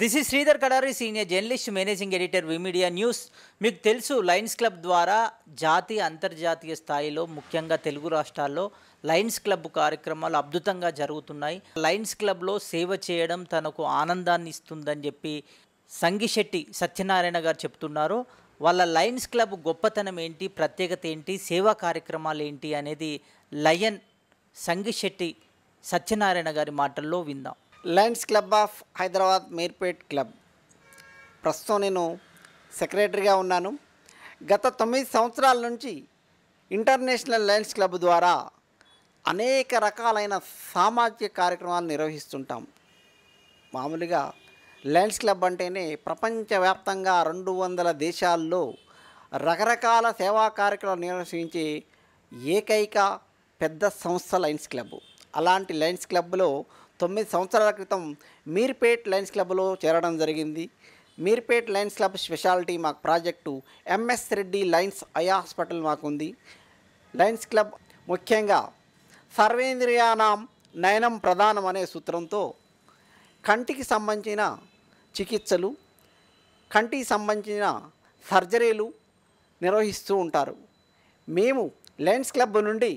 this is Sridhar Kadari senior journalist managing editor V Media news మీకు తెలుసు Lions club ద్వారా జాతీయ అంతర్జాతీయ స్థాయిలో ముఖ్యంగా తెలుగు రాష్ట్రాల్లో లయన్స్ క్లబ్ కార్యక్రమాలు అద్భుతంగా జరుగుతున్నాయి లయన్స్ క్లబ్లో సేవ చేయడం తనకు ఆనందాన్ని ఇస్తుందని చెప్పి సంగిశెట్టి సత్యనారాయణ గారు చెప్తున్నారు వాళ్ళ లయన్స్ క్లబ్ గొప్పతనం ఏంటి ప్రత్యేకత ఏంటి సేవా కార్యక్రమాలు ఏంటి అనేది లయన్ సంగిశెట్టి సత్యనారాయణ గారి మాటల్లో విందాం Lions Club of Hyderabad Meerpet club ప్రస్తుతం నేను సెక్రటరీగా ఉన్నాను గత తొమ్మిది సంవత్సరాల నుంచి ఇంటర్నేషనల్ లయన్స్ క్లబ్ ద్వారా అనేక రకాలైన సామాజిక కార్యక్రమాలు నిర్వహిస్తుంటాం మామూలుగా లయన్స్ క్లబ్ అంటేనే ప్రపంచవ్యాప్తంగా రెండు వందల దేశాల్లో రకరకాల సేవా కార్యక్రమాలు నిర్వహించే ఏకైక పెద్ద సంస్థ లయన్స్ క్లబ్ అలాంటి లయన్స్ క్లబ్లో తొమ్మిది సంవత్సరాల క్రితం మీర్పేట్ లయన్స్ క్లబ్లో చేరడం జరిగింది మీర్పేట్ లయన్స్ క్లబ్ స్పెషాలిటీ మాకు project MS Reddy Lions eye hospital మాకుంది లయన్స్ క్లబ్ ముఖ్యంగా సర్వేంద్రియానాం నయనం ప్రధానం అనే సూత్రంతో కంటికి సంబంధించిన చికిత్సలు కంటికి సంబంధించిన సర్జరీలు నిర్వహిస్తూ ఉంటారు మేము లయన్స్ క్లబ్ నుండి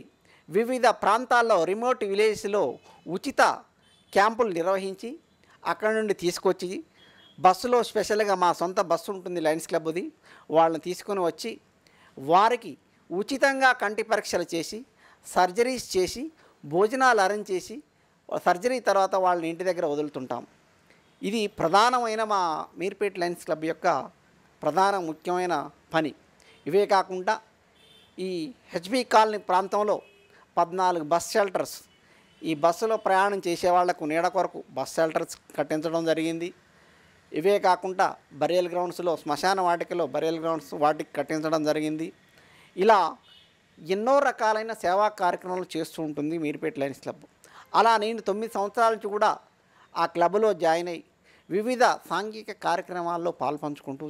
వివిధ ప్రాంతాల్లో రిమోట్ విలేజ్లో ఉచిత క్యాంపులు నిర్వహించి అక్కడ నుండి తీసుకొచ్చి బస్సులో స్పెషల్గా మా సొంత బస్సు ఉంటుంది లయన్స్ క్లబ్ది వాళ్ళని తీసుకొని వచ్చి వారికి ఉచితంగా కంటి పరీక్షలు చేసి సర్జరీస్ చేసి భోజనాలు అరేంజ్ చేసి సర్జరీ తర్వాత వాళ్ళని ఇంటి దగ్గర వదులుతుంటాం ఇది ప్రధానమైన మా మీర్పేట్ లయన్స్ క్లబ్ యొక్క ప్రధాన ముఖ్యమైన పని ఇవే కాకుండా ఈ హెచ్బి కాలనీ ప్రాంతంలో పద్నాలుగు బస్ షెల్టర్స్ ఈ బస్సులో ప్రయాణం చేసే వాళ్లకు నీడ కొరకు బస్ షెల్టర్స్ కట్టించడం జరిగింది ఇవే కాకుండా బరియల్ గ్రౌండ్స్లో శ్మశాన వాటికలో బరియల్ గ్రౌండ్స్ వాటికి కట్టించడం జరిగింది ఇలా ఎన్నో రకాలైన సేవా కార్యక్రమాలు చేస్తూ ఉంటుంది మీరుపేట లైన్స్ క్లబ్ అలా నేను తొమ్మిది సంవత్సరాల నుంచి కూడా ఆ క్లబ్లో జాయిన్ అయ్యి వివిధ సాంఘిక కార్యక్రమాల్లో పాల్పంచుకుంటూ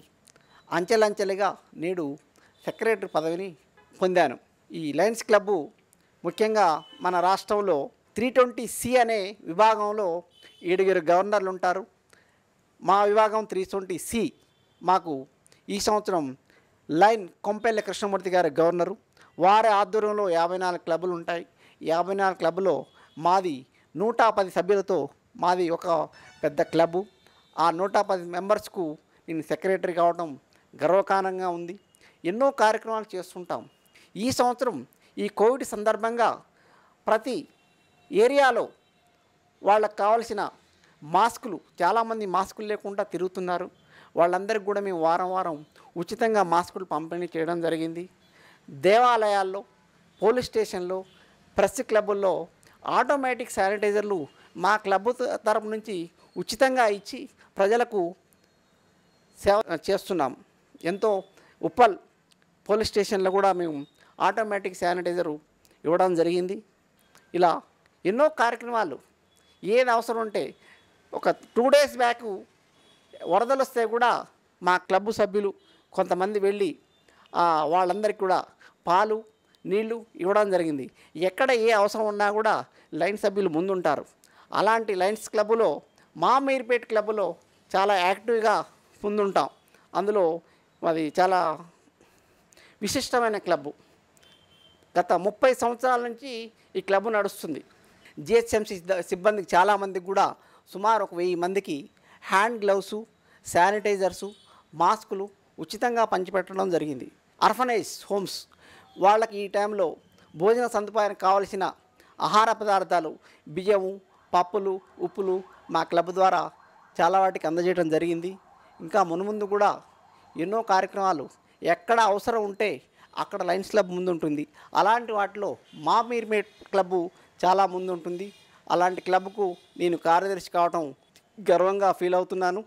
అంచెలంచెలుగా నేడు సెక్రటరీ పదవిని పొందాను ఈ లయన్స్ క్లబ్బు ముఖ్యంగా మన రాష్ట్రంలో త్రీ ట్వంటీ సి అనే విభాగంలో ఏడుగురు గవర్నర్లు ఉంటారు మా విభాగం త్రీ ట్వంటీ సి మాకు ఈ సంవత్సరం లైన్ కొంపెల్ల కృష్ణమూర్తి గారు గవర్నరు వారి ఆధ్వర్యంలో యాభై నాలుగు క్లబ్లు ఉంటాయి యాభై నాలుగు క్లబ్లో మాది నూట పది సభ్యులతో మాది ఒక పెద్ద క్లబ్బు ఆ నూట పది మెంబర్స్కు నేను సెక్రటరీ కావడం గర్వకారణంగా ఉంది ఎన్నో కార్యక్రమాలు చేస్తుంటాం ఈ సంవత్సరం ఈ కోవిడ్ సందర్భంగా ప్రతి ఏరియాలో వాళ్ళకు కావాల్సిన మాస్కులు చాలామంది మాస్కులు లేకుండా తిరుగుతున్నారు వాళ్ళందరికీ కూడా మేము వారం వారం ఉచితంగా మాస్కులు పంపిణీ చేయడం జరిగింది దేవాలయాల్లో పోలీస్ స్టేషన్లో ప్రెస్ క్లబ్బుల్లో ఆటోమేటిక్ శానిటైజర్లు మా క్లబ్ తరపు నుంచి ఉచితంగా ఇచ్చి ప్రజలకు సేవ చేస్తున్నాం ఎంతో ఉప్పల్ పోలీస్ స్టేషన్లో కూడా మేము ఆటోమేటిక్ శానిటైజర్ ఇవ్వడం జరిగింది ఇలా ఎన్నో కార్యక్రమాలు ఏది అవసరం ఉంటే ఒక టూ డేస్ బ్యాక్ వరదలు వస్తే కూడా మా క్లబ్ సభ్యులు కొంతమంది వెళ్ళి వాళ్ళందరికీ కూడా పాలు నీళ్లు ఇవ్వడం జరిగింది ఎక్కడ ఏ అవసరం ఉన్నా కూడా లైన్ సభ్యులు ముందుంటారు అలాంటి లైన్స్ క్లబ్లో మా మీర్పేట్ క్లబ్లో చాలా యాక్టివ్గా ముందుంటాం అందులో అది చాలా విశిష్టమైన క్లబ్బు గత ముప్పై సంవత్సరాల నుంచి ఈ క్లబ్ నడుస్తుంది జిహెచ్ఎంసి సిబ్బందికి చాలామందికి కూడా సుమారు ఒక వెయ్యి మందికి హ్యాండ్ గ్లౌసు శానిటైజర్సు మాస్కులు ఉచితంగా పంచిపెట్టడం జరిగింది అర్ఫనైజ్ హోమ్స్ వాళ్ళకి ఈ టైంలో భోజన సదుపాయానికి కావలసిన ఆహార పదార్థాలు బియ్యము పప్పులు ఉప్పులు మా క్లబ్ ద్వారా చాలా వాటికి అందజేయడం జరిగింది ఇంకా మునుముందు కూడా ఎన్నో కార్యక్రమాలు ఎక్కడ అవసరం ఉంటే అక్కడ లయన్స్ క్లబ్ ముందుంటుంది అలాంటి వాటిలో మా మీర్మేట్ క్లబ్ చాలా ముందుంటుంది అలాంటి క్లబ్కు నేను కార్యదర్శి కావటం గర్వంగా ఫీల్ అవుతున్నాను